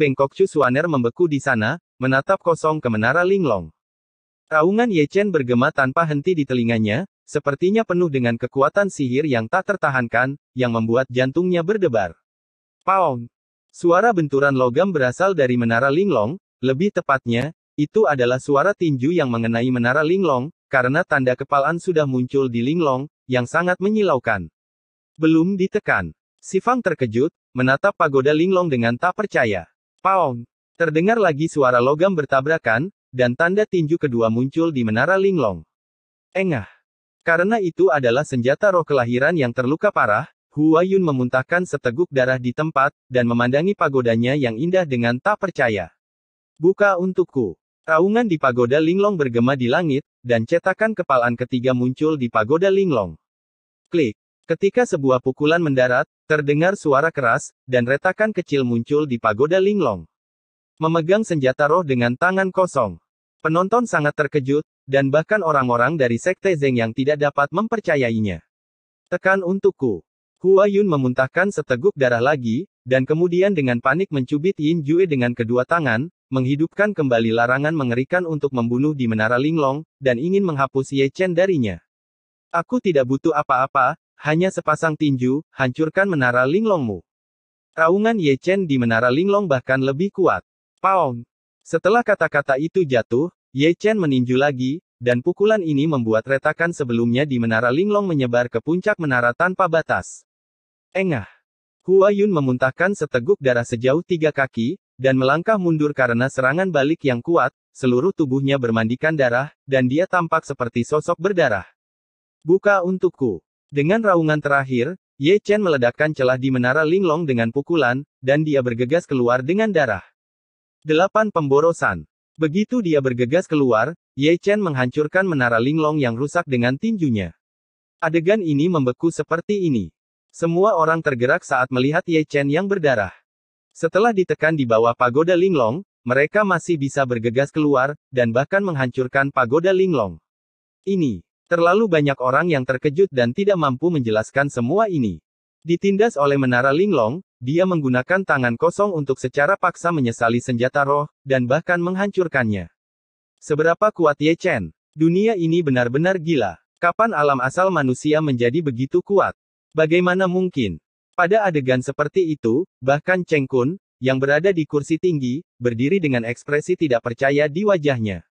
Bengkok Chu Suaner membeku di sana, menatap kosong ke menara Linglong. Raungan Ye Chen bergema tanpa henti di telinganya, sepertinya penuh dengan kekuatan sihir yang tak tertahankan, yang membuat jantungnya berdebar. Paong! Suara benturan logam berasal dari menara Linglong, lebih tepatnya, itu adalah suara tinju yang mengenai menara Linglong, karena tanda kepalan sudah muncul di Linglong, yang sangat menyilaukan. Belum ditekan. Sifang terkejut, menatap pagoda Linglong dengan tak percaya. Paong. Terdengar lagi suara logam bertabrakan, dan tanda tinju kedua muncul di menara Linglong. Engah. Karena itu adalah senjata roh kelahiran yang terluka parah, Hua Yun memuntahkan seteguk darah di tempat, dan memandangi pagodanya yang indah dengan tak percaya. Buka untukku. Raungan di pagoda Linglong bergema di langit, dan cetakan kepalaan ketiga muncul di pagoda Linglong. Klik. Ketika sebuah pukulan mendarat, terdengar suara keras, dan retakan kecil muncul di pagoda Linglong. Memegang senjata roh dengan tangan kosong. Penonton sangat terkejut, dan bahkan orang-orang dari Sekte Zeng yang tidak dapat mempercayainya. Tekan untukku. Hua Yun memuntahkan seteguk darah lagi, dan kemudian dengan panik mencubit Yin Jue dengan kedua tangan, menghidupkan kembali larangan mengerikan untuk membunuh di Menara Linglong, dan ingin menghapus Ye Chen darinya. Aku tidak butuh apa-apa, hanya sepasang tinju, hancurkan menara Linglongmu. Raungan Ye Chen di menara Linglong bahkan lebih kuat. Paong. Setelah kata-kata itu jatuh, Ye Chen meninju lagi, dan pukulan ini membuat retakan sebelumnya di menara Linglong menyebar ke puncak menara tanpa batas. Engah. Hua Yun memuntahkan seteguk darah sejauh tiga kaki, dan melangkah mundur karena serangan balik yang kuat, seluruh tubuhnya bermandikan darah, dan dia tampak seperti sosok berdarah. Buka untukku. Dengan raungan terakhir, Ye Chen meledakkan celah di menara Linglong dengan pukulan, dan dia bergegas keluar dengan darah. 8. Pemborosan Begitu dia bergegas keluar, Ye Chen menghancurkan menara Linglong yang rusak dengan tinjunya. Adegan ini membeku seperti ini. Semua orang tergerak saat melihat Ye Chen yang berdarah. Setelah ditekan di bawah pagoda Linglong, mereka masih bisa bergegas keluar, dan bahkan menghancurkan pagoda Linglong. Ini Terlalu banyak orang yang terkejut dan tidak mampu menjelaskan semua ini. Ditindas oleh menara Linglong, dia menggunakan tangan kosong untuk secara paksa menyesali senjata roh, dan bahkan menghancurkannya. Seberapa kuat Ye Chen? Dunia ini benar-benar gila. Kapan alam asal manusia menjadi begitu kuat? Bagaimana mungkin? Pada adegan seperti itu, bahkan Cheng Kun, yang berada di kursi tinggi, berdiri dengan ekspresi tidak percaya di wajahnya.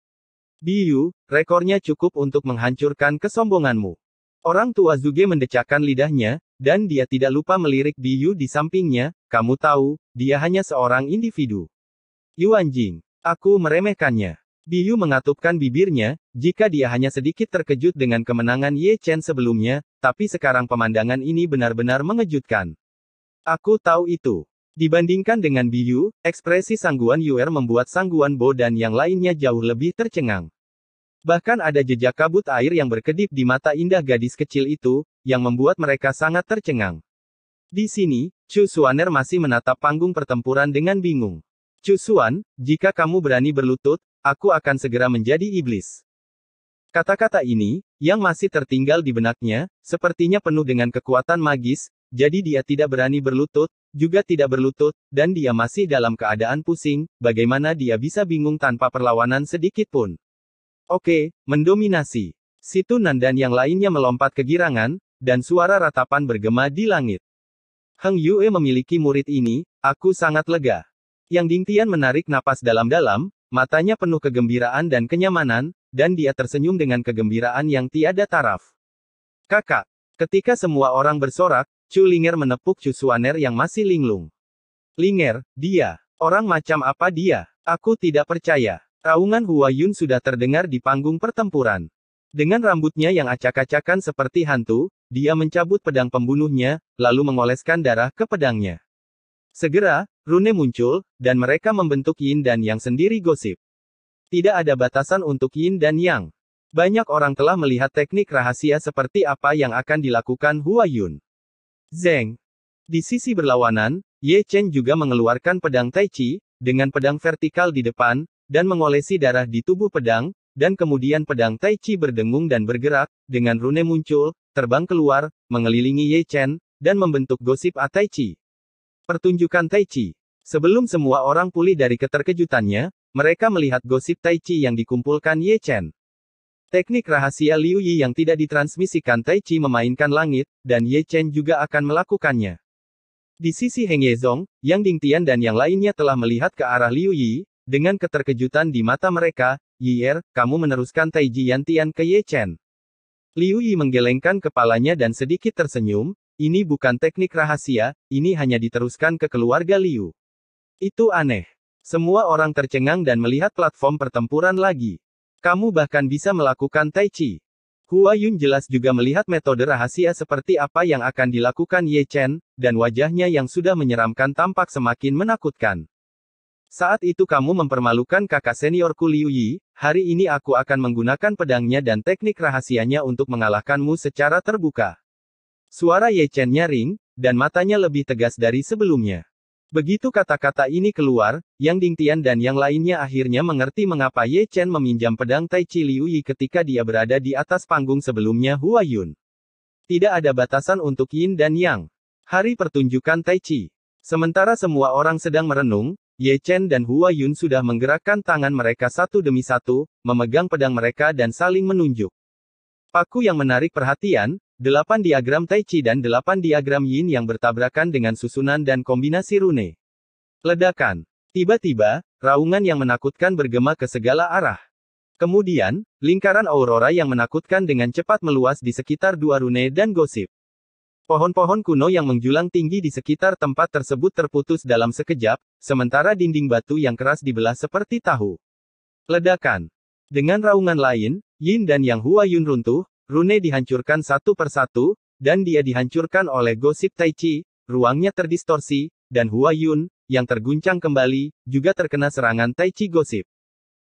Biyu, rekornya cukup untuk menghancurkan kesombonganmu. Orang tua Zuge mendecakkan lidahnya, dan dia tidak lupa melirik Biyu di sampingnya, kamu tahu, dia hanya seorang individu. Yuanjing, Jing, Aku meremehkannya. Biyu mengatupkan bibirnya, jika dia hanya sedikit terkejut dengan kemenangan Ye Chen sebelumnya, tapi sekarang pemandangan ini benar-benar mengejutkan. Aku tahu itu. Dibandingkan dengan Biyu, ekspresi sangguan Yuer membuat sangguan Bo dan yang lainnya jauh lebih tercengang. Bahkan ada jejak kabut air yang berkedip di mata indah gadis kecil itu, yang membuat mereka sangat tercengang. Di sini, Chu Suaner masih menatap panggung pertempuran dengan bingung. Chu Suan, jika kamu berani berlutut, aku akan segera menjadi iblis. Kata-kata ini, yang masih tertinggal di benaknya, sepertinya penuh dengan kekuatan magis, jadi dia tidak berani berlutut, juga tidak berlutut, dan dia masih dalam keadaan pusing, bagaimana dia bisa bingung tanpa perlawanan sedikit pun. Oke, mendominasi. Situ dan yang lainnya melompat kegirangan, dan suara ratapan bergema di langit. Heng Yue memiliki murid ini, aku sangat lega. Yang Ding Tian menarik napas dalam-dalam, matanya penuh kegembiraan dan kenyamanan, dan dia tersenyum dengan kegembiraan yang tiada taraf. Kakak, ketika semua orang bersorak, Chu Linger menepuk Chu Suaner yang masih linglung. Linger, dia. Orang macam apa dia? Aku tidak percaya. Raungan Hua Yun sudah terdengar di panggung pertempuran. Dengan rambutnya yang acak-acakan seperti hantu, dia mencabut pedang pembunuhnya, lalu mengoleskan darah ke pedangnya. Segera, rune muncul, dan mereka membentuk yin dan yang sendiri gosip. Tidak ada batasan untuk yin dan yang. Banyak orang telah melihat teknik rahasia seperti apa yang akan dilakukan Hua Yun. Zeng. Di sisi berlawanan, Ye Chen juga mengeluarkan pedang Tai Chi, dengan pedang vertikal di depan, dan mengolesi darah di tubuh pedang, dan kemudian pedang Tai Chi berdengung dan bergerak, dengan rune muncul, terbang keluar, mengelilingi Ye Chen, dan membentuk gosip A Tai Chi. Pertunjukan Tai Chi. Sebelum semua orang pulih dari keterkejutannya, mereka melihat gosip Tai Chi yang dikumpulkan Ye Chen. Teknik rahasia Liu Yi yang tidak ditransmisikan Tai Chi memainkan langit, dan Ye Chen juga akan melakukannya. Di sisi Heng Zong, Yang Tian dan yang lainnya telah melihat ke arah Liu Yi, dengan keterkejutan di mata mereka, Yi Er, kamu meneruskan Tai Ji Yan Tian ke Ye Chen. Liu Yi menggelengkan kepalanya dan sedikit tersenyum, ini bukan teknik rahasia, ini hanya diteruskan ke keluarga Liu. Itu aneh. Semua orang tercengang dan melihat platform pertempuran lagi. Kamu bahkan bisa melakukan tai chi. Hua Yun jelas juga melihat metode rahasia seperti apa yang akan dilakukan Ye Chen, dan wajahnya yang sudah menyeramkan tampak semakin menakutkan. Saat itu kamu mempermalukan kakak seniorku Liu Yi, hari ini aku akan menggunakan pedangnya dan teknik rahasianya untuk mengalahkanmu secara terbuka. Suara Ye Chen nyaring, dan matanya lebih tegas dari sebelumnya. Begitu kata-kata ini keluar, Yang Dingtian dan yang lainnya akhirnya mengerti mengapa Ye Chen meminjam pedang Tai Chi Liu Yi ketika dia berada di atas panggung sebelumnya Hua Yun. Tidak ada batasan untuk Yin dan Yang. Hari pertunjukan Tai Chi. Sementara semua orang sedang merenung, Ye Chen dan Hua Yun sudah menggerakkan tangan mereka satu demi satu, memegang pedang mereka dan saling menunjuk. Paku yang menarik perhatian, 8 diagram Tai Chi dan 8 diagram Yin yang bertabrakan dengan susunan dan kombinasi rune. Ledakan. Tiba-tiba, raungan yang menakutkan bergema ke segala arah. Kemudian, lingkaran aurora yang menakutkan dengan cepat meluas di sekitar dua rune dan gosip. Pohon-pohon kuno yang menjulang tinggi di sekitar tempat tersebut terputus dalam sekejap, sementara dinding batu yang keras dibelah seperti tahu. Ledakan. Dengan raungan lain, Yin dan Yang Hua Yun runtuh, Rune dihancurkan satu persatu, dan dia dihancurkan oleh gosip Tai Chi, ruangnya terdistorsi, dan Hua Yun, yang terguncang kembali, juga terkena serangan Tai Chi gosip.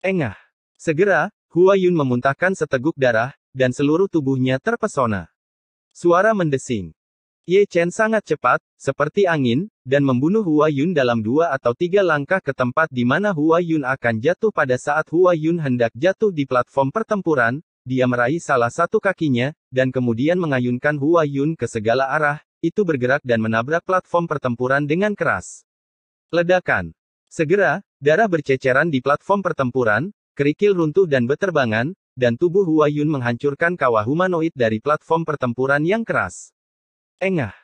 Engah. Segera, Hua Yun memuntahkan seteguk darah, dan seluruh tubuhnya terpesona. Suara mendesing. Ye Chen sangat cepat, seperti angin, dan membunuh Hua Yun dalam dua atau tiga langkah ke tempat di mana Hua Yun akan jatuh pada saat Hua Yun hendak jatuh di platform pertempuran, dia meraih salah satu kakinya, dan kemudian mengayunkan Hua Yun ke segala arah, itu bergerak dan menabrak platform pertempuran dengan keras. Ledakan. Segera, darah berceceran di platform pertempuran, kerikil runtuh dan beterbangan, dan tubuh Hua Yun menghancurkan kawah humanoid dari platform pertempuran yang keras. Engah.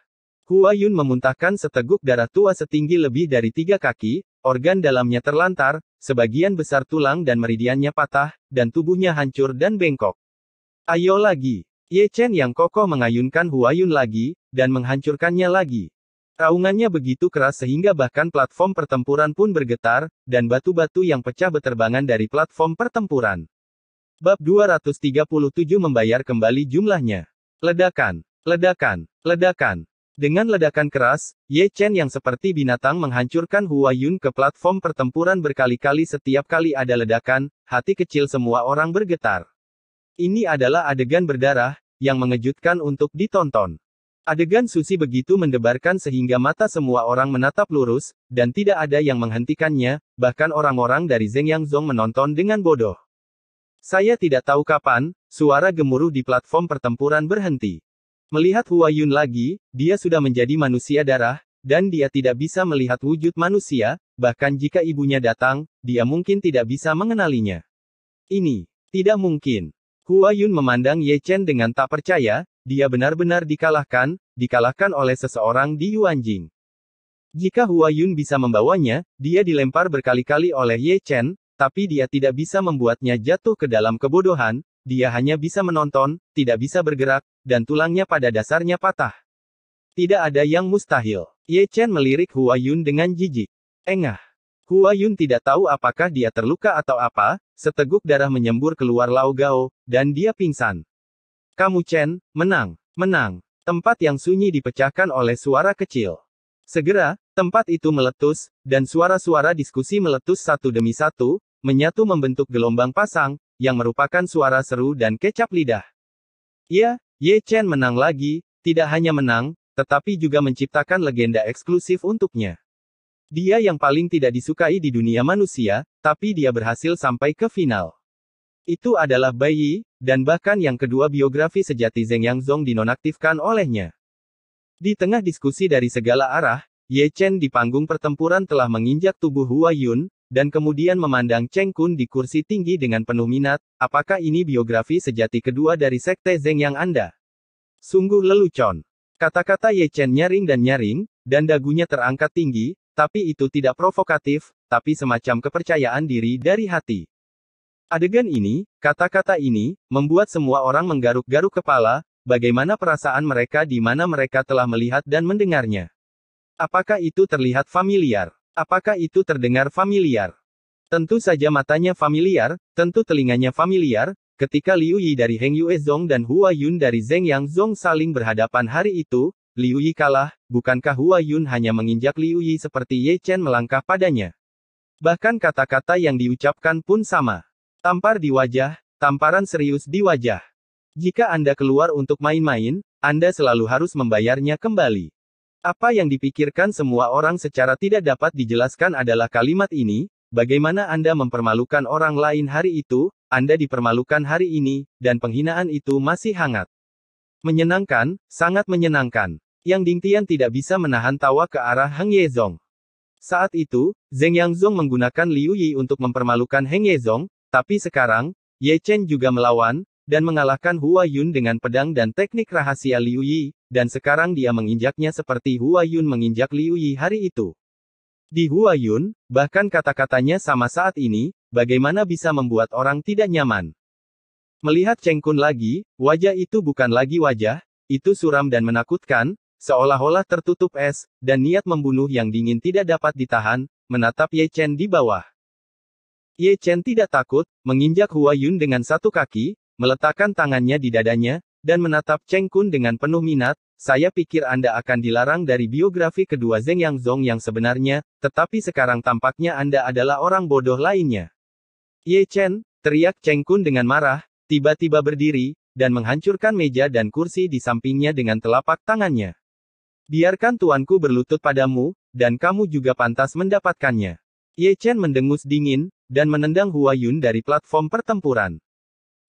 Hua Yun memuntahkan seteguk darah tua setinggi lebih dari tiga kaki, Organ dalamnya terlantar, sebagian besar tulang dan meridiannya patah, dan tubuhnya hancur dan bengkok. Ayo lagi. Ye Chen yang kokoh mengayunkan Huayun lagi, dan menghancurkannya lagi. Raungannya begitu keras sehingga bahkan platform pertempuran pun bergetar, dan batu-batu yang pecah beterbangan dari platform pertempuran. Bab 237 membayar kembali jumlahnya. Ledakan, ledakan, ledakan. Dengan ledakan keras, Ye Chen yang seperti binatang menghancurkan Hua Yun ke platform pertempuran berkali-kali setiap kali ada ledakan, hati kecil semua orang bergetar. Ini adalah adegan berdarah, yang mengejutkan untuk ditonton. Adegan Susi begitu mendebarkan sehingga mata semua orang menatap lurus, dan tidak ada yang menghentikannya, bahkan orang-orang dari Zeng Yang Zong menonton dengan bodoh. Saya tidak tahu kapan, suara gemuruh di platform pertempuran berhenti. Melihat Hua Yun lagi, dia sudah menjadi manusia darah, dan dia tidak bisa melihat wujud manusia, bahkan jika ibunya datang, dia mungkin tidak bisa mengenalinya. Ini, tidak mungkin. Hua Yun memandang Ye Chen dengan tak percaya, dia benar-benar dikalahkan, dikalahkan oleh seseorang di Yuanjing. Jika Hua Yun bisa membawanya, dia dilempar berkali-kali oleh Ye Chen, tapi dia tidak bisa membuatnya jatuh ke dalam kebodohan, dia hanya bisa menonton, tidak bisa bergerak, dan tulangnya pada dasarnya patah. Tidak ada yang mustahil. Ye Chen melirik Hua Yun dengan jijik. Engah. Hua Yun tidak tahu apakah dia terluka atau apa, seteguk darah menyembur keluar Lao Gao, dan dia pingsan. Kamu Chen, menang, menang. Tempat yang sunyi dipecahkan oleh suara kecil. Segera, tempat itu meletus, dan suara-suara diskusi meletus satu demi satu, menyatu membentuk gelombang pasang, yang merupakan suara seru dan kecap lidah. Ya, Ye Chen menang lagi, tidak hanya menang, tetapi juga menciptakan legenda eksklusif untuknya. Dia yang paling tidak disukai di dunia manusia, tapi dia berhasil sampai ke final. Itu adalah Bayi, dan bahkan yang kedua biografi sejati Zeng Yang dinonaktifkan olehnya. Di tengah diskusi dari segala arah, Ye Chen di panggung pertempuran telah menginjak tubuh Hua Yun, dan kemudian memandang Cheng Kun di kursi tinggi dengan penuh minat, apakah ini biografi sejati kedua dari Sekte Zeng yang Anda? Sungguh lelucon. Kata-kata Ye Chen nyaring dan nyaring, dan dagunya terangkat tinggi, tapi itu tidak provokatif, tapi semacam kepercayaan diri dari hati. Adegan ini, kata-kata ini, membuat semua orang menggaruk-garuk kepala, bagaimana perasaan mereka di mana mereka telah melihat dan mendengarnya. Apakah itu terlihat familiar? Apakah itu terdengar familiar? Tentu saja matanya familiar, tentu telinganya familiar, ketika Liu Yi dari Heng Yue Zong dan Hua Yun dari Zeng Yang Zong saling berhadapan hari itu, Liu Yi kalah, bukankah Hua Yun hanya menginjak Liu Yi seperti Ye Chen melangkah padanya? Bahkan kata-kata yang diucapkan pun sama. Tampar di wajah, tamparan serius di wajah. Jika Anda keluar untuk main-main, Anda selalu harus membayarnya kembali. Apa yang dipikirkan semua orang secara tidak dapat dijelaskan adalah kalimat ini, bagaimana Anda mempermalukan orang lain hari itu, Anda dipermalukan hari ini, dan penghinaan itu masih hangat. Menyenangkan, sangat menyenangkan. Yang Dingtian tidak bisa menahan tawa ke arah Heng Yezong. Saat itu, Zeng Yangzong menggunakan Liu Yi untuk mempermalukan Heng Yezong, tapi sekarang, Ye Chen juga melawan, dan mengalahkan Hua Yun dengan pedang dan teknik rahasia Liu Yi, dan sekarang dia menginjaknya seperti Hua Yun menginjak Liu Yi hari itu. Di Hua Yun, bahkan kata-katanya sama saat ini, bagaimana bisa membuat orang tidak nyaman. Melihat Cheng Kun lagi, wajah itu bukan lagi wajah, itu suram dan menakutkan, seolah-olah tertutup es, dan niat membunuh yang dingin tidak dapat ditahan, menatap Ye Chen di bawah. Ye Chen tidak takut, menginjak Hua Yun dengan satu kaki, Meletakkan tangannya di dadanya, dan menatap Cheng Kun dengan penuh minat, saya pikir Anda akan dilarang dari biografi kedua Zeng Yang Zong yang sebenarnya, tetapi sekarang tampaknya Anda adalah orang bodoh lainnya. Ye Chen, teriak Cheng Kun dengan marah, tiba-tiba berdiri, dan menghancurkan meja dan kursi di sampingnya dengan telapak tangannya. Biarkan tuanku berlutut padamu, dan kamu juga pantas mendapatkannya. Ye Chen mendengus dingin, dan menendang Hua Yun dari platform pertempuran.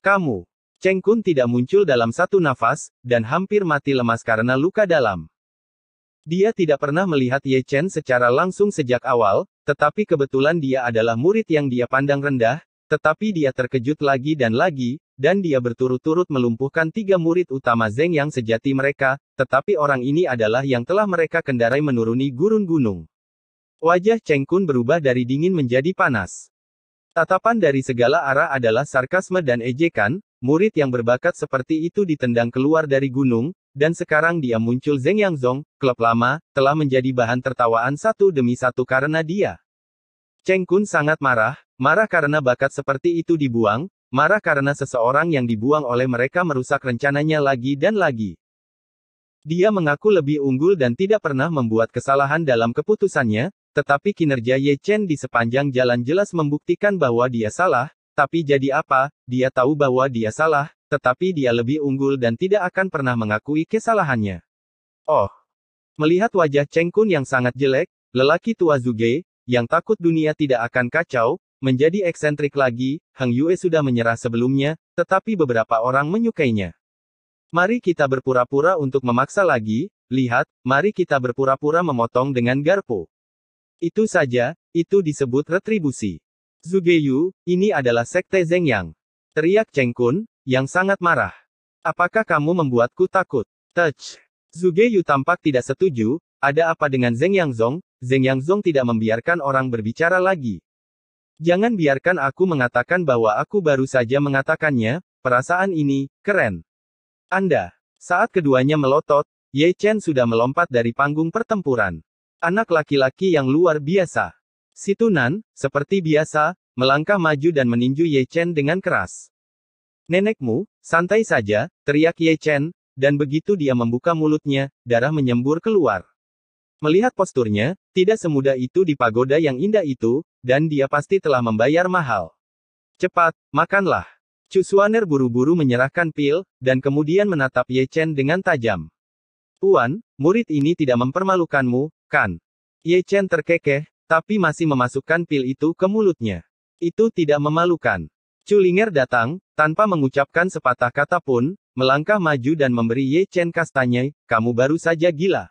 Kamu. Cheng Kun tidak muncul dalam satu nafas, dan hampir mati lemas karena luka dalam. Dia tidak pernah melihat Ye Chen secara langsung sejak awal, tetapi kebetulan dia adalah murid yang dia pandang rendah, tetapi dia terkejut lagi dan lagi, dan dia berturut-turut melumpuhkan tiga murid utama Zeng yang sejati mereka, tetapi orang ini adalah yang telah mereka kendarai menuruni gurun gunung. Wajah Cheng Kun berubah dari dingin menjadi panas. Tatapan dari segala arah adalah sarkasme dan ejekan, murid yang berbakat seperti itu ditendang keluar dari gunung, dan sekarang dia muncul Zeng Yang Zong, klub lama, telah menjadi bahan tertawaan satu demi satu karena dia. Cheng Kun sangat marah, marah karena bakat seperti itu dibuang, marah karena seseorang yang dibuang oleh mereka merusak rencananya lagi dan lagi. Dia mengaku lebih unggul dan tidak pernah membuat kesalahan dalam keputusannya, tetapi kinerja Ye Chen di sepanjang jalan jelas membuktikan bahwa dia salah, tapi jadi apa, dia tahu bahwa dia salah, tetapi dia lebih unggul dan tidak akan pernah mengakui kesalahannya. Oh. Melihat wajah Cheng Kun yang sangat jelek, lelaki tua Zuge, yang takut dunia tidak akan kacau, menjadi eksentrik lagi, Hang Yue sudah menyerah sebelumnya, tetapi beberapa orang menyukainya. Mari kita berpura-pura untuk memaksa lagi, lihat, mari kita berpura-pura memotong dengan garpu. Itu saja, itu disebut retribusi. Zugeyu, ini adalah sekte Zeng Teriak Cheng Kun, yang sangat marah. Apakah kamu membuatku takut? Touch. Zugeyu tampak tidak setuju, ada apa dengan Zeng Yang Zong? Zeng Yang Zong tidak membiarkan orang berbicara lagi. Jangan biarkan aku mengatakan bahwa aku baru saja mengatakannya, perasaan ini, keren. Anda. Saat keduanya melotot, Ye Chen sudah melompat dari panggung pertempuran. Anak laki-laki yang luar biasa. Situnan, seperti biasa, melangkah maju dan meninju Ye Chen dengan keras. Nenekmu, santai saja, teriak Ye Chen, dan begitu dia membuka mulutnya, darah menyembur keluar. Melihat posturnya, tidak semudah itu di pagoda yang indah itu, dan dia pasti telah membayar mahal. Cepat, makanlah. Cusuaner buru-buru menyerahkan pil, dan kemudian menatap Ye Chen dengan tajam. Tuan, murid ini tidak mempermalukanmu, Kan. Ye Chen terkekeh, tapi masih memasukkan pil itu ke mulutnya. Itu tidak memalukan. Linger datang, tanpa mengucapkan sepatah kata pun, melangkah maju dan memberi Ye Chen kastanye, kamu baru saja gila.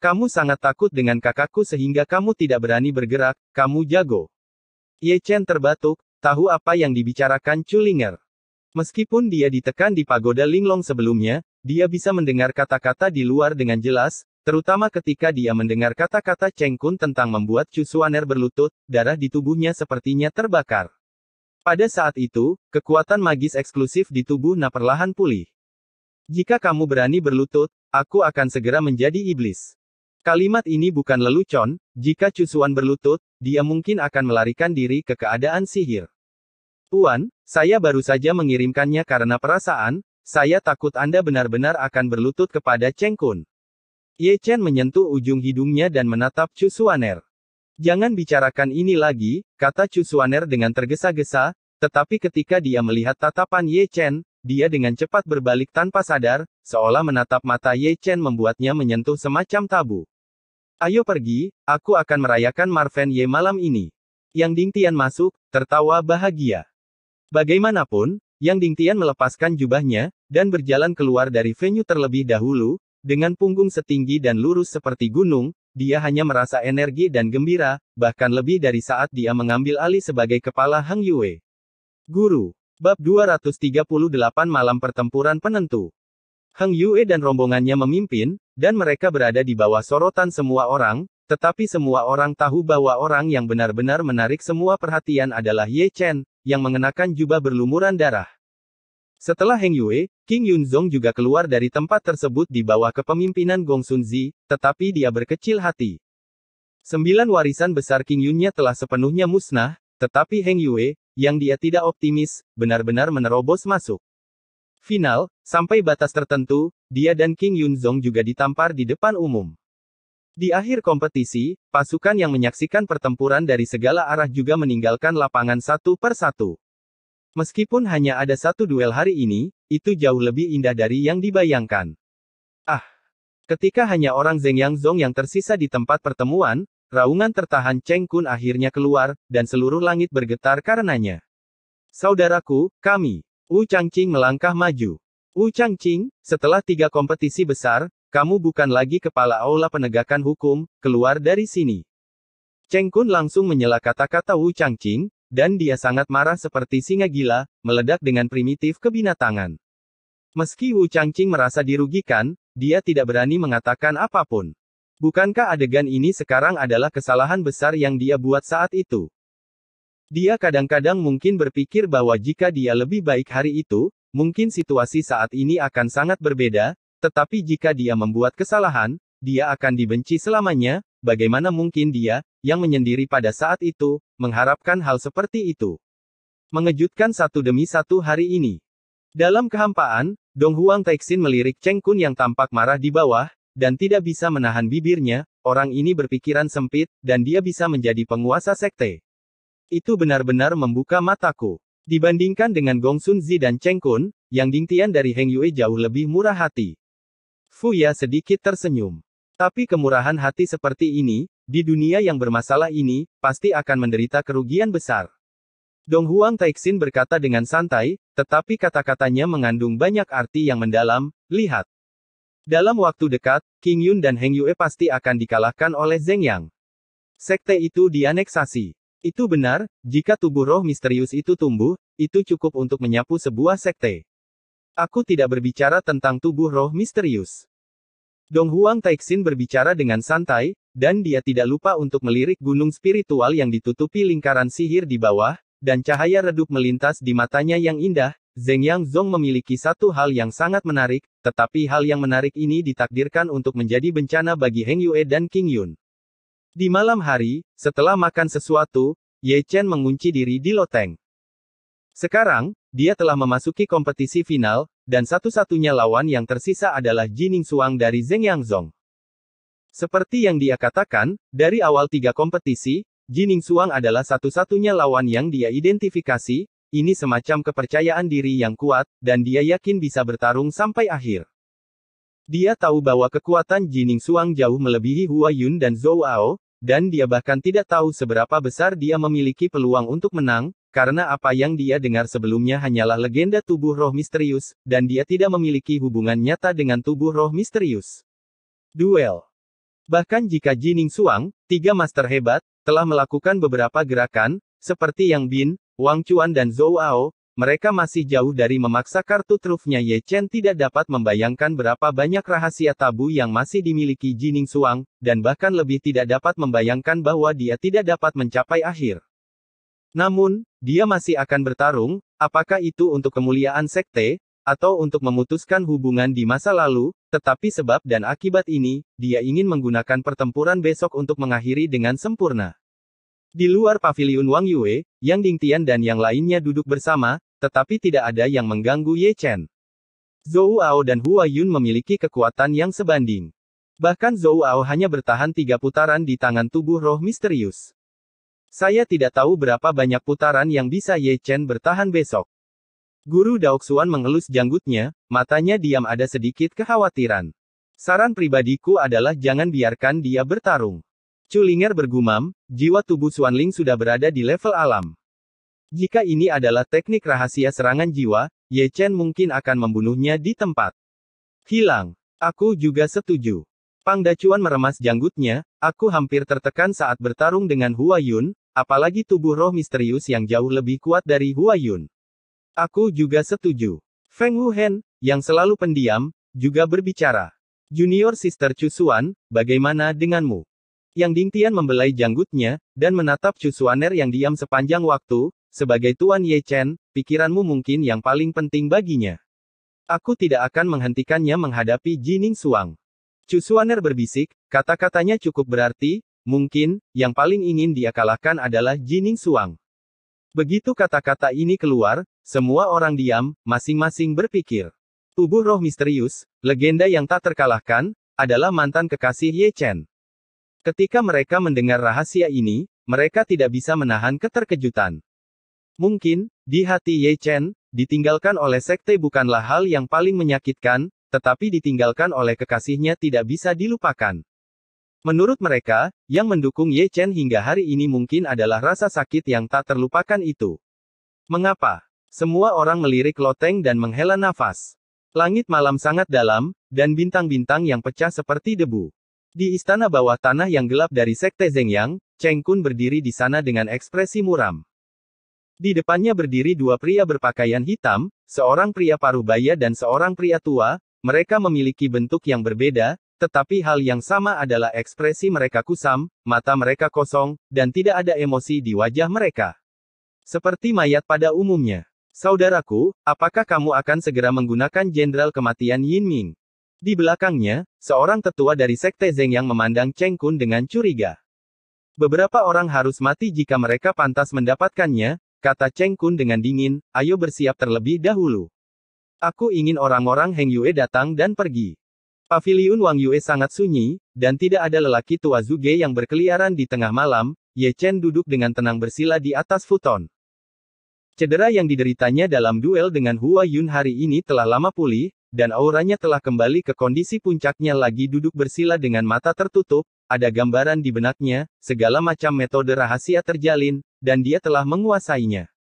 Kamu sangat takut dengan kakakku sehingga kamu tidak berani bergerak, kamu jago. Ye Chen terbatuk, tahu apa yang dibicarakan Linger. Meskipun dia ditekan di pagoda Linglong sebelumnya, dia bisa mendengar kata-kata di luar dengan jelas, Terutama ketika dia mendengar kata-kata Cheng Kun tentang membuat Cusuaner berlutut, darah di tubuhnya sepertinya terbakar. Pada saat itu, kekuatan magis eksklusif di tubuh Na perlahan pulih. Jika kamu berani berlutut, aku akan segera menjadi iblis. Kalimat ini bukan lelucon, jika Cusuan berlutut, dia mungkin akan melarikan diri ke keadaan sihir. Tuan, saya baru saja mengirimkannya karena perasaan, saya takut Anda benar-benar akan berlutut kepada Cheng Kun. Ye Chen menyentuh ujung hidungnya dan menatap Chu Suaner. Jangan bicarakan ini lagi, kata Chu Suaner dengan tergesa-gesa, tetapi ketika dia melihat tatapan Ye Chen, dia dengan cepat berbalik tanpa sadar, seolah menatap mata Ye Chen membuatnya menyentuh semacam tabu. Ayo pergi, aku akan merayakan Marven Ye malam ini. Yang Ding Tian masuk, tertawa bahagia. Bagaimanapun, yang Ding Tian melepaskan jubahnya, dan berjalan keluar dari venue terlebih dahulu, dengan punggung setinggi dan lurus seperti gunung, dia hanya merasa energi dan gembira, bahkan lebih dari saat dia mengambil alih sebagai kepala Hang Yue. Guru. Bab 238 Malam Pertempuran Penentu. Hang Yue dan rombongannya memimpin, dan mereka berada di bawah sorotan semua orang, tetapi semua orang tahu bahwa orang yang benar-benar menarik semua perhatian adalah Ye Chen, yang mengenakan jubah berlumuran darah. Setelah Heng Yue, King Yunzong juga keluar dari tempat tersebut di bawah kepemimpinan Gong Zi, tetapi dia berkecil hati. Sembilan warisan besar King Yunnya telah sepenuhnya musnah, tetapi Heng Yue, yang dia tidak optimis, benar-benar menerobos masuk. Final, sampai batas tertentu, dia dan King Yunzong juga ditampar di depan umum. Di akhir kompetisi, pasukan yang menyaksikan pertempuran dari segala arah juga meninggalkan lapangan satu per satu. Meskipun hanya ada satu duel hari ini, itu jauh lebih indah dari yang dibayangkan. Ah! Ketika hanya orang Zeng Yang Zong yang tersisa di tempat pertemuan, raungan tertahan Cheng Kun akhirnya keluar, dan seluruh langit bergetar karenanya. Saudaraku, kami. Wu Changqing melangkah maju. Wu Changqing, setelah tiga kompetisi besar, kamu bukan lagi kepala aula penegakan hukum, keluar dari sini. Cheng Kun langsung menyela kata-kata Wu Changqing, dan dia sangat marah seperti singa gila, meledak dengan primitif kebinatangan. Meski Wu Changqing merasa dirugikan, dia tidak berani mengatakan apapun. Bukankah adegan ini sekarang adalah kesalahan besar yang dia buat saat itu? Dia kadang-kadang mungkin berpikir bahwa jika dia lebih baik hari itu, mungkin situasi saat ini akan sangat berbeda, tetapi jika dia membuat kesalahan, dia akan dibenci selamanya, bagaimana mungkin dia, yang menyendiri pada saat itu, mengharapkan hal seperti itu. Mengejutkan satu demi satu hari ini. Dalam kehampaan, Dong Huang Taixin melirik Cheng Kun yang tampak marah di bawah, dan tidak bisa menahan bibirnya, orang ini berpikiran sempit, dan dia bisa menjadi penguasa sekte. Itu benar-benar membuka mataku. Dibandingkan dengan Gong Sun Zi dan Cheng Kun, yang dingtian dari Heng Yue jauh lebih murah hati. Fu Ya sedikit tersenyum. Tapi kemurahan hati seperti ini, di dunia yang bermasalah ini, pasti akan menderita kerugian besar. Dong Huang Taixin berkata dengan santai, tetapi kata-katanya mengandung banyak arti yang mendalam, lihat. Dalam waktu dekat, King Yun dan Heng Yue pasti akan dikalahkan oleh Zeng Yang. Sekte itu dianeksasi. Itu benar, jika tubuh roh misterius itu tumbuh, itu cukup untuk menyapu sebuah sekte. Aku tidak berbicara tentang tubuh roh misterius. Dong Huang Taixin berbicara dengan santai, dan dia tidak lupa untuk melirik gunung spiritual yang ditutupi lingkaran sihir di bawah, dan cahaya redup melintas di matanya yang indah, Zeng Yang Zong memiliki satu hal yang sangat menarik, tetapi hal yang menarik ini ditakdirkan untuk menjadi bencana bagi Heng Yue dan King Yun. Di malam hari, setelah makan sesuatu, Ye Chen mengunci diri di loteng. Sekarang, dia telah memasuki kompetisi final, dan satu-satunya lawan yang tersisa adalah Jining Suang dari Zheng Yangzong. Seperti yang dia katakan, dari awal tiga kompetisi, Jining Suang adalah satu-satunya lawan yang dia identifikasi, ini semacam kepercayaan diri yang kuat, dan dia yakin bisa bertarung sampai akhir. Dia tahu bahwa kekuatan Jining Suang jauh melebihi Hua Yun dan Zhou Ao, dan dia bahkan tidak tahu seberapa besar dia memiliki peluang untuk menang, karena apa yang dia dengar sebelumnya hanyalah legenda tubuh roh misterius, dan dia tidak memiliki hubungan nyata dengan tubuh roh misterius. Duel Bahkan jika Jining Suang, tiga master hebat, telah melakukan beberapa gerakan, seperti yang Bin, Wang Chuan dan Zhou Ao, mereka masih jauh dari memaksa kartu trufnya Ye Chen tidak dapat membayangkan berapa banyak rahasia tabu yang masih dimiliki Jining Suang, dan bahkan lebih tidak dapat membayangkan bahwa dia tidak dapat mencapai akhir. Namun, dia masih akan bertarung, apakah itu untuk kemuliaan sekte, atau untuk memutuskan hubungan di masa lalu, tetapi sebab dan akibat ini, dia ingin menggunakan pertempuran besok untuk mengakhiri dengan sempurna. Di luar pavilion Wang Yue, Yang Dingtian dan yang lainnya duduk bersama, tetapi tidak ada yang mengganggu Ye Chen. Zhou Ao dan Hua Yun memiliki kekuatan yang sebanding. Bahkan Zhou Ao hanya bertahan tiga putaran di tangan tubuh roh misterius. Saya tidak tahu berapa banyak putaran yang bisa Ye Chen bertahan besok. Guru Daoksuan mengelus janggutnya, matanya diam ada sedikit kekhawatiran. Saran pribadiku adalah jangan biarkan dia bertarung. Culinger bergumam, jiwa tubuh Xuanling sudah berada di level alam. Jika ini adalah teknik rahasia serangan jiwa, Ye Chen mungkin akan membunuhnya di tempat. Hilang. Aku juga setuju. Pang Dacuan meremas janggutnya, aku hampir tertekan saat bertarung dengan Hua Yun, Apalagi tubuh roh misterius yang jauh lebih kuat dari Hua Yun. Aku juga setuju. Feng Wuhen, yang selalu pendiam, juga berbicara. Junior Sister Cusuan, bagaimana denganmu? Yang Dingtian membelai janggutnya, dan menatap Cusuaner yang diam sepanjang waktu, sebagai Tuan Ye Chen, pikiranmu mungkin yang paling penting baginya. Aku tidak akan menghentikannya menghadapi Jining Suang. Cusuaner berbisik, kata-katanya cukup berarti, Mungkin, yang paling ingin dia kalahkan adalah Jining Suang. Begitu kata-kata ini keluar, semua orang diam, masing-masing berpikir. Tubuh roh misterius, legenda yang tak terkalahkan, adalah mantan kekasih Ye Chen. Ketika mereka mendengar rahasia ini, mereka tidak bisa menahan keterkejutan. Mungkin, di hati Ye Chen, ditinggalkan oleh sekte bukanlah hal yang paling menyakitkan, tetapi ditinggalkan oleh kekasihnya tidak bisa dilupakan. Menurut mereka, yang mendukung Ye Chen hingga hari ini mungkin adalah rasa sakit yang tak terlupakan itu. Mengapa? Semua orang melirik loteng dan menghela nafas. Langit malam sangat dalam, dan bintang-bintang yang pecah seperti debu. Di istana bawah tanah yang gelap dari Sekte Zhengyang, Cheng Kun berdiri di sana dengan ekspresi muram. Di depannya berdiri dua pria berpakaian hitam, seorang pria paruh baya dan seorang pria tua, mereka memiliki bentuk yang berbeda, tetapi hal yang sama adalah ekspresi mereka kusam, mata mereka kosong, dan tidak ada emosi di wajah mereka. Seperti mayat pada umumnya. Saudaraku, apakah kamu akan segera menggunakan jenderal kematian Yin Ming? Di belakangnya, seorang tetua dari sekte Zeng yang memandang Cheng Kun dengan curiga. Beberapa orang harus mati jika mereka pantas mendapatkannya, kata Cheng Kun dengan dingin, ayo bersiap terlebih dahulu. Aku ingin orang-orang Heng Yue datang dan pergi. Paviliun Wang Yue sangat sunyi, dan tidak ada lelaki tua Zuge yang berkeliaran di tengah malam, Ye Chen duduk dengan tenang bersila di atas futon. Cedera yang dideritanya dalam duel dengan Hua Yun hari ini telah lama pulih, dan auranya telah kembali ke kondisi puncaknya lagi duduk bersila dengan mata tertutup, ada gambaran di benaknya, segala macam metode rahasia terjalin, dan dia telah menguasainya.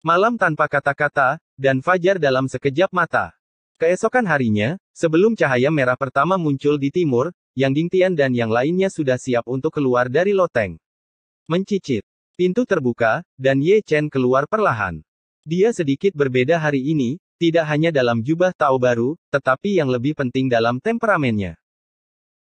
Malam tanpa kata-kata, dan fajar dalam sekejap mata. Keesokan harinya, sebelum cahaya merah pertama muncul di timur, Yang Dingtian dan yang lainnya sudah siap untuk keluar dari loteng. Mencicit. Pintu terbuka, dan Ye Chen keluar perlahan. Dia sedikit berbeda hari ini, tidak hanya dalam jubah Tao baru, tetapi yang lebih penting dalam temperamennya.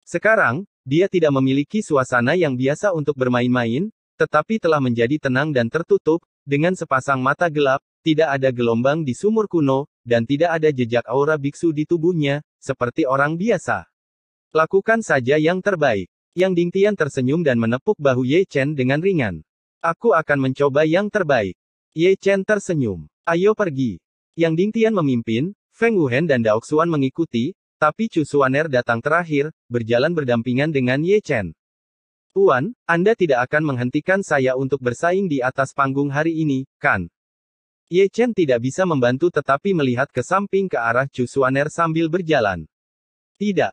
Sekarang, dia tidak memiliki suasana yang biasa untuk bermain-main, tetapi telah menjadi tenang dan tertutup, dengan sepasang mata gelap, tidak ada gelombang di sumur kuno, dan tidak ada jejak aura biksu di tubuhnya, seperti orang biasa. Lakukan saja yang terbaik. Yang Dingtian tersenyum dan menepuk bahu Ye Chen dengan ringan. Aku akan mencoba yang terbaik. Ye Chen tersenyum. Ayo pergi. Yang Dingtian memimpin, Feng Wuhen dan Xuan mengikuti, tapi Chu Suaner datang terakhir, berjalan berdampingan dengan Ye Chen. Tuan, Anda tidak akan menghentikan saya untuk bersaing di atas panggung hari ini, kan? Ye Chen tidak bisa membantu tetapi melihat ke samping ke arah Chu Suaner sambil berjalan. Tidak.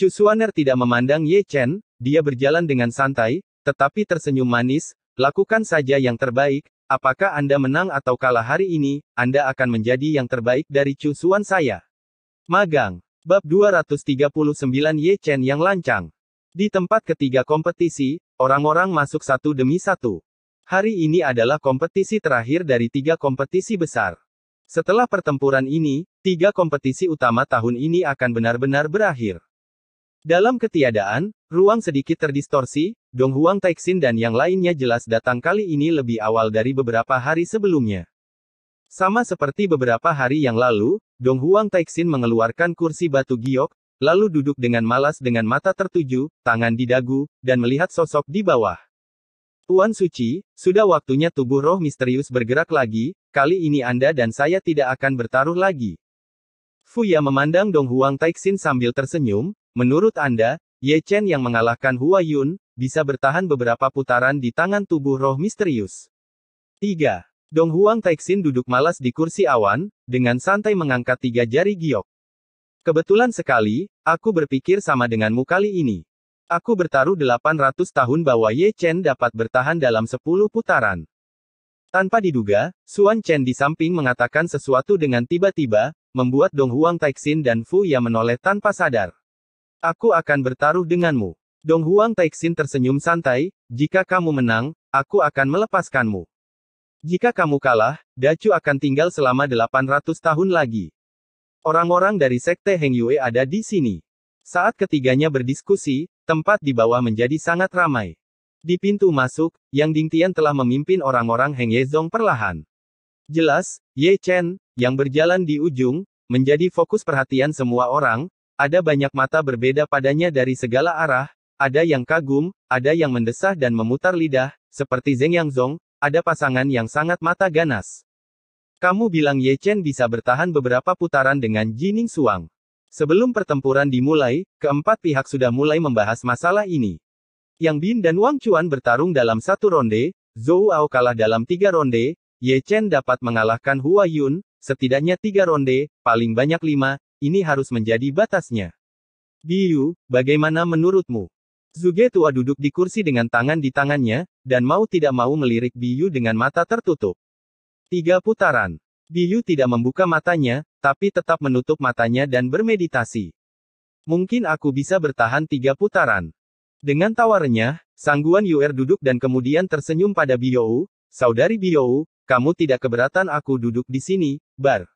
Chu Suaner tidak memandang Ye Chen, dia berjalan dengan santai, tetapi tersenyum manis, lakukan saja yang terbaik, apakah Anda menang atau kalah hari ini, Anda akan menjadi yang terbaik dari Chu Suan saya. Magang. Bab 239 Ye Chen yang lancang. Di tempat ketiga kompetisi, orang-orang masuk satu demi satu. Hari ini adalah kompetisi terakhir dari tiga kompetisi besar. Setelah pertempuran ini, tiga kompetisi utama tahun ini akan benar-benar berakhir. Dalam ketiadaan, ruang sedikit terdistorsi, Dong Huang Taixin dan yang lainnya jelas datang kali ini lebih awal dari beberapa hari sebelumnya. Sama seperti beberapa hari yang lalu, Dong Huang Taixin mengeluarkan kursi batu giok, lalu duduk dengan malas dengan mata tertuju, tangan di dagu, dan melihat sosok di bawah. Tuan Suci, sudah waktunya tubuh roh misterius bergerak lagi, kali ini Anda dan saya tidak akan bertaruh lagi. Fuya memandang Dong Huang Taixin sambil tersenyum, menurut Anda, Ye Chen yang mengalahkan Hua Yun, bisa bertahan beberapa putaran di tangan tubuh roh misterius. 3. Dong Huang Taixin duduk malas di kursi awan, dengan santai mengangkat tiga jari giok. Kebetulan sekali, aku berpikir sama denganmu kali ini. Aku bertaruh 800 tahun bahwa Ye Chen dapat bertahan dalam 10 putaran. Tanpa diduga, Suan Chen di samping mengatakan sesuatu dengan tiba-tiba, membuat Dong Huang Taixin dan Fu Ya menoleh tanpa sadar. Aku akan bertaruh denganmu. Dong Huang Taixin tersenyum santai, jika kamu menang, aku akan melepaskanmu. Jika kamu kalah, Dacu akan tinggal selama 800 tahun lagi. Orang-orang dari Sekte Heng Yue ada di sini. Saat ketiganya berdiskusi, Tempat di bawah menjadi sangat ramai. Di pintu masuk, Yang Dingtian telah memimpin orang-orang Heng Yezong perlahan. Jelas, Ye Chen, yang berjalan di ujung, menjadi fokus perhatian semua orang, ada banyak mata berbeda padanya dari segala arah, ada yang kagum, ada yang mendesah dan memutar lidah, seperti Zeng Yang Zong, ada pasangan yang sangat mata ganas. Kamu bilang Ye Chen bisa bertahan beberapa putaran dengan Jining Suang. Sebelum pertempuran dimulai, keempat pihak sudah mulai membahas masalah ini. Yang Bin dan Wang Chuan bertarung dalam satu ronde, Zhou Ao kalah dalam tiga ronde, Ye Chen dapat mengalahkan Hua Yun, setidaknya tiga ronde, paling banyak lima, ini harus menjadi batasnya. Biu, bagaimana menurutmu? Zuge tua duduk di kursi dengan tangan di tangannya, dan mau tidak mau melirik Biu dengan mata tertutup. Tiga putaran. Biu tidak membuka matanya, tapi tetap menutup matanya dan bermeditasi. Mungkin aku bisa bertahan tiga putaran. Dengan tawarnya, Sangguan Yuer duduk dan kemudian tersenyum pada Biou, Saudari Biou, kamu tidak keberatan aku duduk di sini, bar.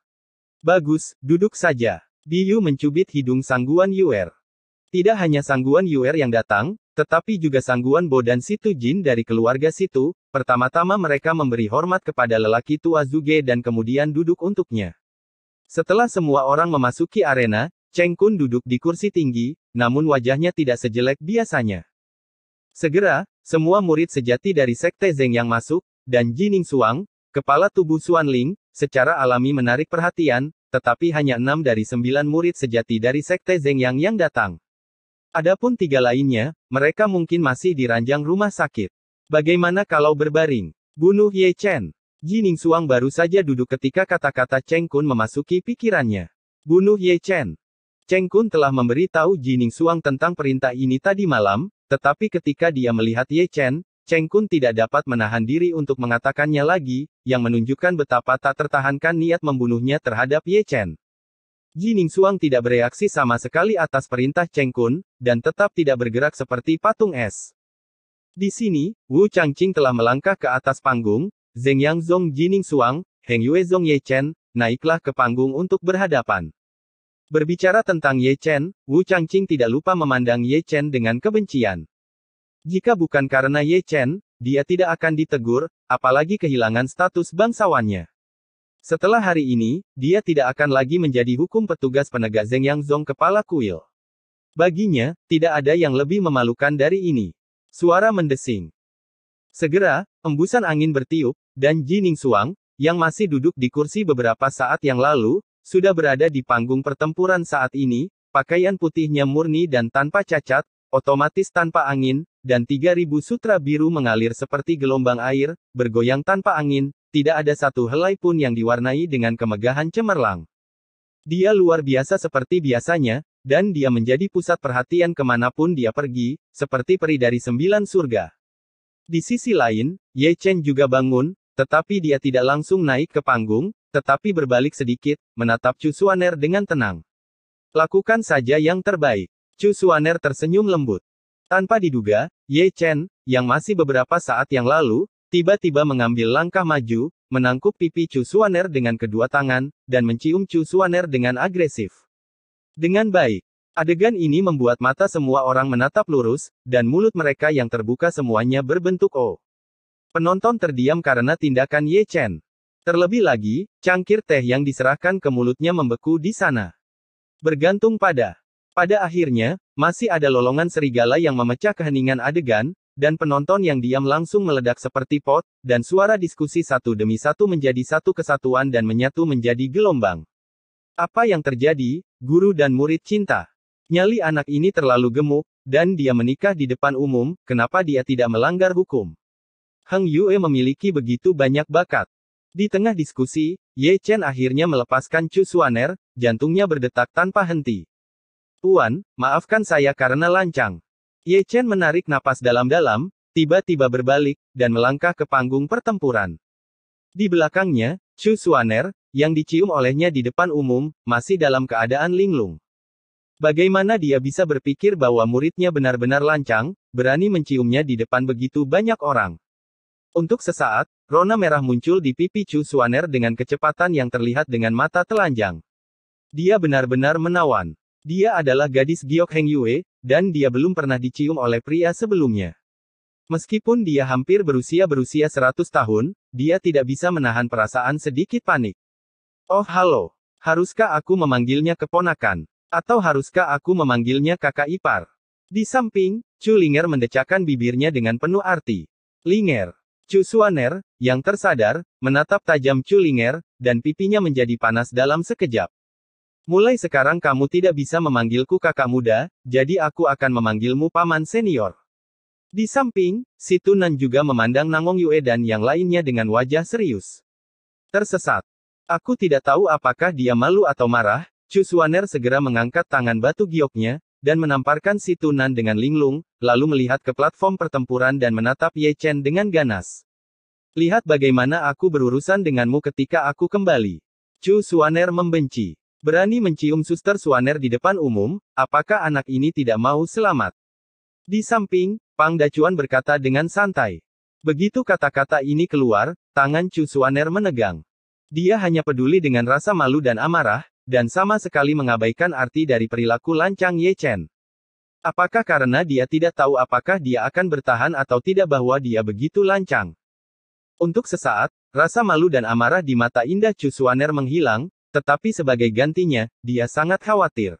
Bagus, duduk saja. Biou mencubit hidung Sangguan Yuer. Tidak hanya Sangguan Yuer yang datang, tetapi juga Sangguan Bo dan Situ Jin dari keluarga Situ, pertama-tama mereka memberi hormat kepada lelaki tua Zuge dan kemudian duduk untuknya. Setelah semua orang memasuki arena, Cheng Kun duduk di kursi tinggi, namun wajahnya tidak sejelek biasanya. Segera, semua murid sejati dari Sekte Zeng yang masuk, dan Jining Suang, kepala tubuh Suan Ling, secara alami menarik perhatian, tetapi hanya enam dari sembilan murid sejati dari Sekte Zeng yang yang datang. Adapun tiga lainnya, mereka mungkin masih di ranjang rumah sakit. Bagaimana kalau berbaring? Bunuh Ye Chen. Jining Suang baru saja duduk ketika kata-kata Cheng Kun memasuki pikirannya. Bunuh Ye Chen. Cheng Kun telah memberitahu Jining Suang tentang perintah ini tadi malam, tetapi ketika dia melihat Ye Chen, Cheng Kun tidak dapat menahan diri untuk mengatakannya lagi, yang menunjukkan betapa tak tertahankan niat membunuhnya terhadap Ye Chen. Jining Suang tidak bereaksi sama sekali atas perintah Cheng Kun, dan tetap tidak bergerak seperti patung es. Di sini, Wu Changqing telah melangkah ke atas panggung, Zeng Yang Zong Jining Suang, Heng Yue Zong Ye Chen, naiklah ke panggung untuk berhadapan. Berbicara tentang Ye Chen, Wu Changqing tidak lupa memandang Ye Chen dengan kebencian. Jika bukan karena Ye Chen, dia tidak akan ditegur, apalagi kehilangan status bangsawannya. Setelah hari ini, dia tidak akan lagi menjadi hukum petugas penegak Zeng Yang Zong kepala kuil. Baginya, tidak ada yang lebih memalukan dari ini. Suara mendesing. Segera, embusan angin bertiup, dan Ji Suang, yang masih duduk di kursi beberapa saat yang lalu, sudah berada di panggung pertempuran saat ini, pakaian putihnya murni dan tanpa cacat, otomatis tanpa angin, dan 3000 sutra biru mengalir seperti gelombang air, bergoyang tanpa angin, tidak ada satu helai pun yang diwarnai dengan kemegahan cemerlang. Dia luar biasa seperti biasanya, dan dia menjadi pusat perhatian kemanapun dia pergi, seperti peri dari sembilan surga. Di sisi lain, Ye Chen juga bangun, tetapi dia tidak langsung naik ke panggung, tetapi berbalik sedikit, menatap Chu Suaner dengan tenang. Lakukan saja yang terbaik. Chu Suaner tersenyum lembut. Tanpa diduga, Ye Chen, yang masih beberapa saat yang lalu, tiba-tiba mengambil langkah maju, menangkup pipi Chu Suaner dengan kedua tangan, dan mencium Chu Suaner dengan agresif. Dengan baik, adegan ini membuat mata semua orang menatap lurus, dan mulut mereka yang terbuka semuanya berbentuk O. Penonton terdiam karena tindakan Ye Chen. Terlebih lagi, cangkir teh yang diserahkan ke mulutnya membeku di sana. Bergantung pada. Pada akhirnya, masih ada lolongan serigala yang memecah keheningan adegan, dan penonton yang diam langsung meledak seperti pot, dan suara diskusi satu demi satu menjadi satu kesatuan dan menyatu menjadi gelombang. Apa yang terjadi, guru dan murid cinta? Nyali anak ini terlalu gemuk, dan dia menikah di depan umum, kenapa dia tidak melanggar hukum? Hang Yue memiliki begitu banyak bakat. Di tengah diskusi, Ye Chen akhirnya melepaskan Chu Suaner, jantungnya berdetak tanpa henti. Tuan, maafkan saya karena lancang. Ye Chen menarik napas dalam-dalam, tiba-tiba berbalik, dan melangkah ke panggung pertempuran. Di belakangnya, Chu Suaner, yang dicium olehnya di depan umum, masih dalam keadaan linglung. Bagaimana dia bisa berpikir bahwa muridnya benar-benar lancang, berani menciumnya di depan begitu banyak orang? Untuk sesaat, rona merah muncul di pipi Chu Suaner dengan kecepatan yang terlihat dengan mata telanjang. Dia benar-benar menawan. Dia adalah gadis Giok Heng Yue, dan dia belum pernah dicium oleh pria sebelumnya. Meskipun dia hampir berusia-berusia 100 tahun, dia tidak bisa menahan perasaan sedikit panik. Oh halo, haruskah aku memanggilnya keponakan? Atau haruskah aku memanggilnya kakak ipar? Di samping, Chu Linger mendecakkan bibirnya dengan penuh arti. Linger, Chu Suaner yang tersadar, menatap tajam Chu Ling'er dan pipinya menjadi panas dalam sekejap. Mulai sekarang kamu tidak bisa memanggilku kakak muda, jadi aku akan memanggilmu paman senior. Di samping, si Tunan juga memandang Nangong Yue dan yang lainnya dengan wajah serius. Tersesat. Aku tidak tahu apakah dia malu atau marah, Chu Suaner segera mengangkat tangan batu gioknya, dan menamparkan si Tunan dengan linglung, lalu melihat ke platform pertempuran dan menatap Ye Chen dengan ganas. Lihat bagaimana aku berurusan denganmu ketika aku kembali. Chu Suaner membenci. Berani mencium suster Suaner di depan umum, apakah anak ini tidak mau selamat? Di samping, Pang Dacuan berkata dengan santai. Begitu kata-kata ini keluar, tangan Chu Suaner menegang. Dia hanya peduli dengan rasa malu dan amarah, dan sama sekali mengabaikan arti dari perilaku lancang Ye Chen. Apakah karena dia tidak tahu apakah dia akan bertahan atau tidak bahwa dia begitu lancang? Untuk sesaat, rasa malu dan amarah di mata indah Cusuaner menghilang, tetapi sebagai gantinya, dia sangat khawatir.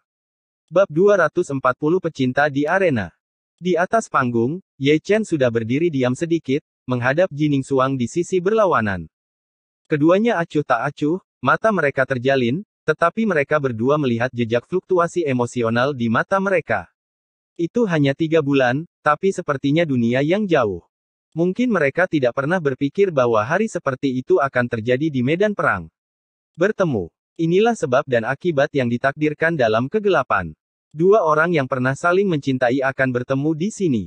Bab 240 Pecinta di Arena Di atas panggung, Ye Chen sudah berdiri diam sedikit, menghadap Jining Suang di sisi berlawanan. Keduanya acuh tak acuh, mata mereka terjalin, tetapi mereka berdua melihat jejak fluktuasi emosional di mata mereka. Itu hanya tiga bulan, tapi sepertinya dunia yang jauh. Mungkin mereka tidak pernah berpikir bahwa hari seperti itu akan terjadi di medan perang. Bertemu. Inilah sebab dan akibat yang ditakdirkan dalam kegelapan. Dua orang yang pernah saling mencintai akan bertemu di sini.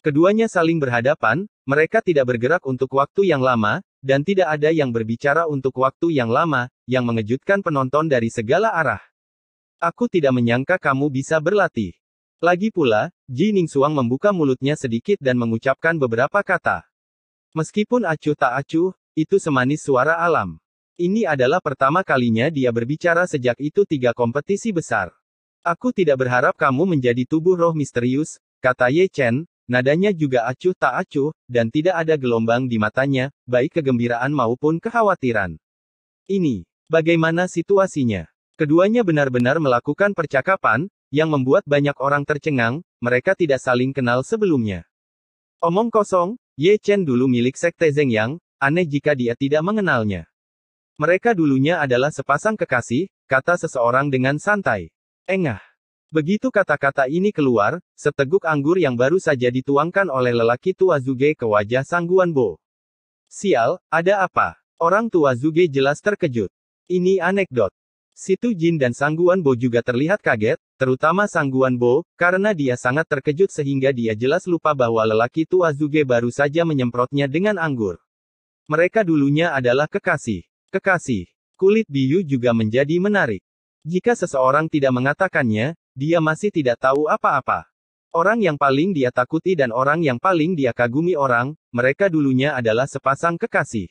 Keduanya saling berhadapan, mereka tidak bergerak untuk waktu yang lama, dan tidak ada yang berbicara untuk waktu yang lama, yang mengejutkan penonton dari segala arah. Aku tidak menyangka kamu bisa berlatih. Lagi pula, Ji Ning Suang membuka mulutnya sedikit dan mengucapkan beberapa kata. Meskipun acuh tak acuh, itu semanis suara alam. Ini adalah pertama kalinya dia berbicara sejak itu tiga kompetisi besar. Aku tidak berharap kamu menjadi tubuh roh misterius, kata Ye Chen, nadanya juga acuh tak acuh, dan tidak ada gelombang di matanya, baik kegembiraan maupun kekhawatiran. Ini Bagaimana situasinya? Keduanya benar-benar melakukan percakapan, yang membuat banyak orang tercengang, mereka tidak saling kenal sebelumnya. Omong kosong, Ye Chen dulu milik Sekte Zeng aneh jika dia tidak mengenalnya. Mereka dulunya adalah sepasang kekasih, kata seseorang dengan santai. Engah. Begitu kata-kata ini keluar, seteguk anggur yang baru saja dituangkan oleh lelaki tua Zuge ke wajah Sangguan Bo. Sial, ada apa? Orang tua Zuge jelas terkejut. Ini anekdot. Situ Jin dan Sangguan Bo juga terlihat kaget, terutama Sangguan Bo, karena dia sangat terkejut sehingga dia jelas lupa bahwa lelaki tua Zuge baru saja menyemprotnya dengan anggur. Mereka dulunya adalah kekasih. Kekasih. Kulit Biyu juga menjadi menarik. Jika seseorang tidak mengatakannya, dia masih tidak tahu apa-apa. Orang yang paling dia takuti dan orang yang paling dia kagumi orang, mereka dulunya adalah sepasang kekasih.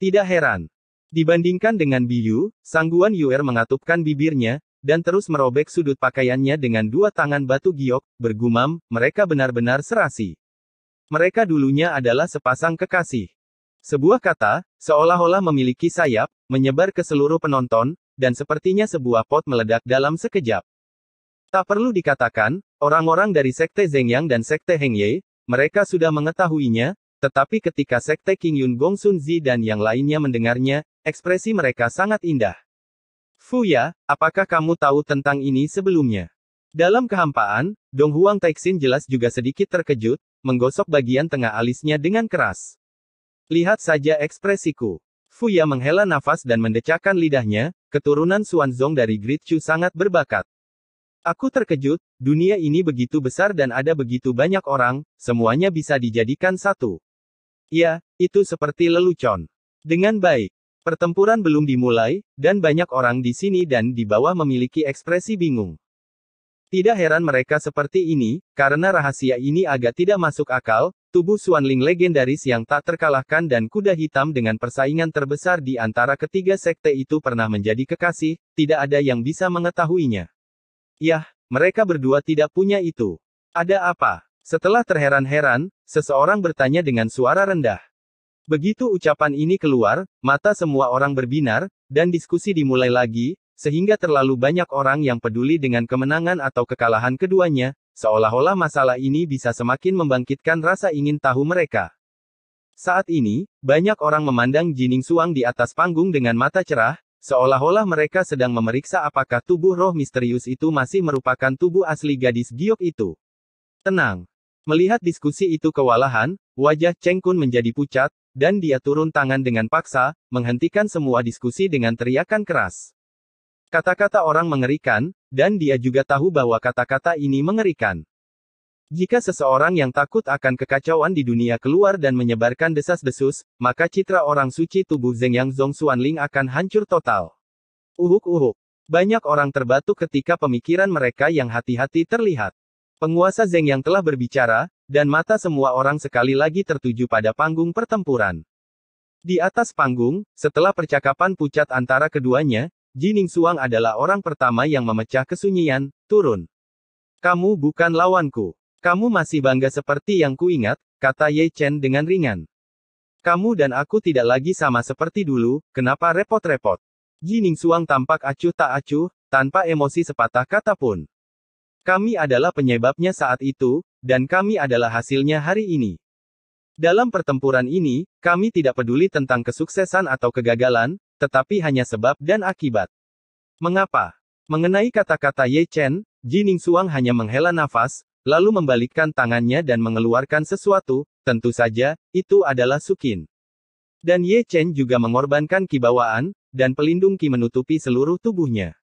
Tidak heran, Dibandingkan dengan Biyu, Sangguan Yuer mengatupkan bibirnya, dan terus merobek sudut pakaiannya dengan dua tangan batu giok, bergumam, mereka benar-benar serasi. Mereka dulunya adalah sepasang kekasih. Sebuah kata, seolah-olah memiliki sayap, menyebar ke seluruh penonton, dan sepertinya sebuah pot meledak dalam sekejap. Tak perlu dikatakan, orang-orang dari Sekte Zhengyang dan Sekte Hengye, mereka sudah mengetahuinya, tetapi ketika sekte King Yun Gong Sun Zi dan yang lainnya mendengarnya, ekspresi mereka sangat indah. Fu Ya, apakah kamu tahu tentang ini sebelumnya? Dalam kehampaan, Dong Huang Taixin jelas juga sedikit terkejut, menggosok bagian tengah alisnya dengan keras. Lihat saja ekspresiku. Fu Ya menghela nafas dan mendecakkan lidahnya, keturunan Zong dari Great Chu sangat berbakat. Aku terkejut, dunia ini begitu besar dan ada begitu banyak orang, semuanya bisa dijadikan satu. Ya, itu seperti lelucon. Dengan baik. Pertempuran belum dimulai, dan banyak orang di sini dan di bawah memiliki ekspresi bingung. Tidak heran mereka seperti ini, karena rahasia ini agak tidak masuk akal, tubuh Suanling legendaris yang tak terkalahkan dan kuda hitam dengan persaingan terbesar di antara ketiga sekte itu pernah menjadi kekasih, tidak ada yang bisa mengetahuinya. Yah, mereka berdua tidak punya itu. Ada apa? Setelah terheran-heran, seseorang bertanya dengan suara rendah. Begitu ucapan ini keluar, mata semua orang berbinar, dan diskusi dimulai lagi, sehingga terlalu banyak orang yang peduli dengan kemenangan atau kekalahan keduanya, seolah-olah masalah ini bisa semakin membangkitkan rasa ingin tahu mereka. Saat ini, banyak orang memandang Jining Suang di atas panggung dengan mata cerah, seolah-olah mereka sedang memeriksa apakah tubuh roh misterius itu masih merupakan tubuh asli gadis giok itu. Tenang, Melihat diskusi itu kewalahan, wajah Cheng Kun menjadi pucat, dan dia turun tangan dengan paksa, menghentikan semua diskusi dengan teriakan keras. Kata-kata orang mengerikan, dan dia juga tahu bahwa kata-kata ini mengerikan. Jika seseorang yang takut akan kekacauan di dunia keluar dan menyebarkan desas-desus, maka citra orang suci tubuh Zeng Yang Zong Xuanling akan hancur total. Uhuk-uhuk. Banyak orang terbatuk ketika pemikiran mereka yang hati-hati terlihat. Penguasa Zeng yang telah berbicara, dan mata semua orang sekali lagi tertuju pada panggung pertempuran. Di atas panggung, setelah percakapan pucat antara keduanya, Jining Suang adalah orang pertama yang memecah kesunyian, turun. Kamu bukan lawanku. Kamu masih bangga seperti yang kuingat, kata Ye Chen dengan ringan. Kamu dan aku tidak lagi sama seperti dulu, kenapa repot-repot? Jining Suang tampak acuh tak acuh, tanpa emosi sepatah kata pun. Kami adalah penyebabnya saat itu, dan kami adalah hasilnya hari ini. Dalam pertempuran ini, kami tidak peduli tentang kesuksesan atau kegagalan, tetapi hanya sebab dan akibat. Mengapa? Mengenai kata-kata Ye Chen, Ji Suang hanya menghela nafas, lalu membalikkan tangannya dan mengeluarkan sesuatu, tentu saja, itu adalah Sukin. Dan Ye Chen juga mengorbankan kibawaan, dan pelindung ki menutupi seluruh tubuhnya.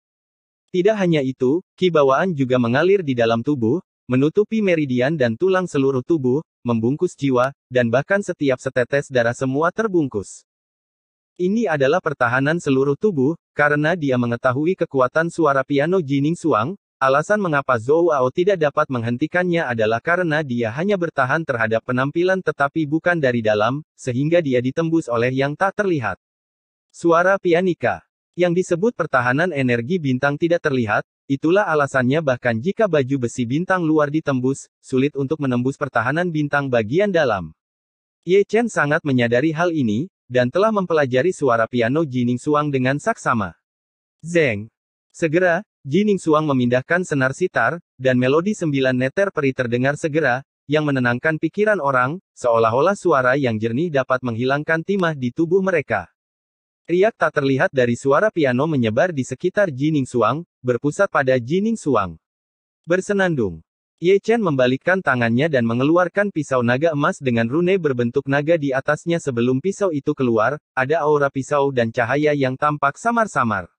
Tidak hanya itu, kibawaan juga mengalir di dalam tubuh, menutupi meridian dan tulang seluruh tubuh, membungkus jiwa, dan bahkan setiap setetes darah semua terbungkus. Ini adalah pertahanan seluruh tubuh, karena dia mengetahui kekuatan suara piano Jining Suang, alasan mengapa Zhou Ao tidak dapat menghentikannya adalah karena dia hanya bertahan terhadap penampilan tetapi bukan dari dalam, sehingga dia ditembus oleh yang tak terlihat. Suara pianika yang disebut pertahanan energi bintang tidak terlihat, itulah alasannya bahkan jika baju besi bintang luar ditembus, sulit untuk menembus pertahanan bintang bagian dalam. Ye Chen sangat menyadari hal ini, dan telah mempelajari suara piano Jining Suang dengan saksama. Zeng. Segera, Jining Suang memindahkan senar sitar, dan melodi sembilan neter peri terdengar segera, yang menenangkan pikiran orang, seolah-olah suara yang jernih dapat menghilangkan timah di tubuh mereka. Riak tak terlihat dari suara piano menyebar di sekitar Jining Suang, berpusat pada Jining Suang. Bersenandung. Ye Chen membalikkan tangannya dan mengeluarkan pisau naga emas dengan rune berbentuk naga di atasnya sebelum pisau itu keluar, ada aura pisau dan cahaya yang tampak samar-samar.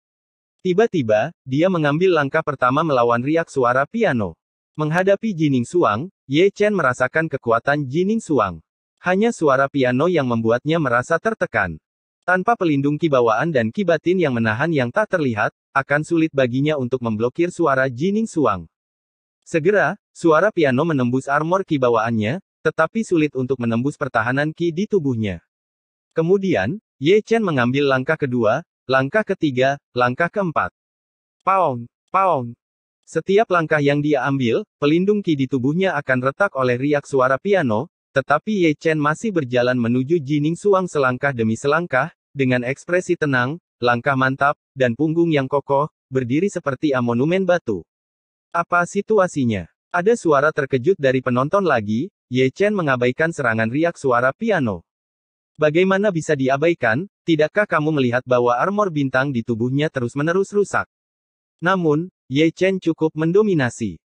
Tiba-tiba, dia mengambil langkah pertama melawan riak suara piano. Menghadapi Jining Suang, Ye Chen merasakan kekuatan Jining Suang. Hanya suara piano yang membuatnya merasa tertekan. Tanpa pelindung kibawaan dan kibatin yang menahan yang tak terlihat, akan sulit baginya untuk memblokir suara Jining Suang. Segera, suara piano menembus armor kibawaannya, tetapi sulit untuk menembus pertahanan ki di tubuhnya. Kemudian, Ye Chen mengambil langkah kedua, langkah ketiga, langkah keempat. Paong, paong. Setiap langkah yang dia ambil, pelindung ki di tubuhnya akan retak oleh riak suara piano, tetapi Ye Chen masih berjalan menuju Jining Suang selangkah demi selangkah, dengan ekspresi tenang, langkah mantap, dan punggung yang kokoh, berdiri seperti amonumen batu. Apa situasinya? Ada suara terkejut dari penonton lagi, Ye Chen mengabaikan serangan riak suara piano. Bagaimana bisa diabaikan, tidakkah kamu melihat bahwa armor bintang di tubuhnya terus-menerus rusak? Namun, Ye Chen cukup mendominasi.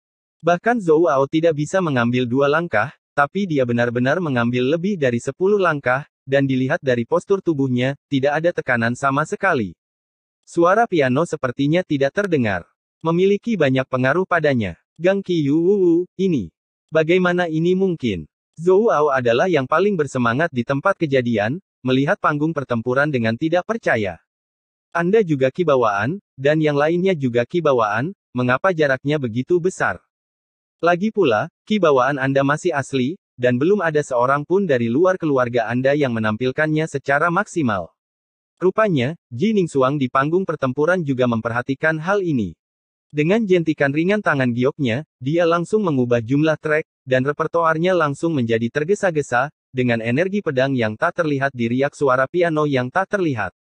Bahkan Zhou Ao tidak bisa mengambil dua langkah, tapi dia benar-benar mengambil lebih dari 10 langkah, dan dilihat dari postur tubuhnya, tidak ada tekanan sama sekali. Suara piano sepertinya tidak terdengar. Memiliki banyak pengaruh padanya. Gang Qiyu, ini. Bagaimana ini mungkin? Zhou Ao adalah yang paling bersemangat di tempat kejadian, melihat panggung pertempuran dengan tidak percaya. Anda juga kibawaan, dan yang lainnya juga kibawaan, mengapa jaraknya begitu besar? Lagi pula, kibawaan Anda masih asli, dan belum ada seorang pun dari luar keluarga Anda yang menampilkannya secara maksimal. Rupanya, Ji Ningsuang di panggung pertempuran juga memperhatikan hal ini. Dengan jentikan ringan tangan gioknya, dia langsung mengubah jumlah trek, dan repertoarnya langsung menjadi tergesa-gesa, dengan energi pedang yang tak terlihat di riak suara piano yang tak terlihat.